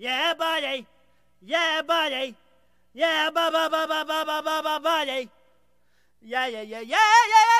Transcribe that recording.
Yeah, buddy. Yeah, buddy. Yeah, ba ba ba ba ba ba ba ba buddy. Yeah, yeah, yeah, yeah, yeah. yeah.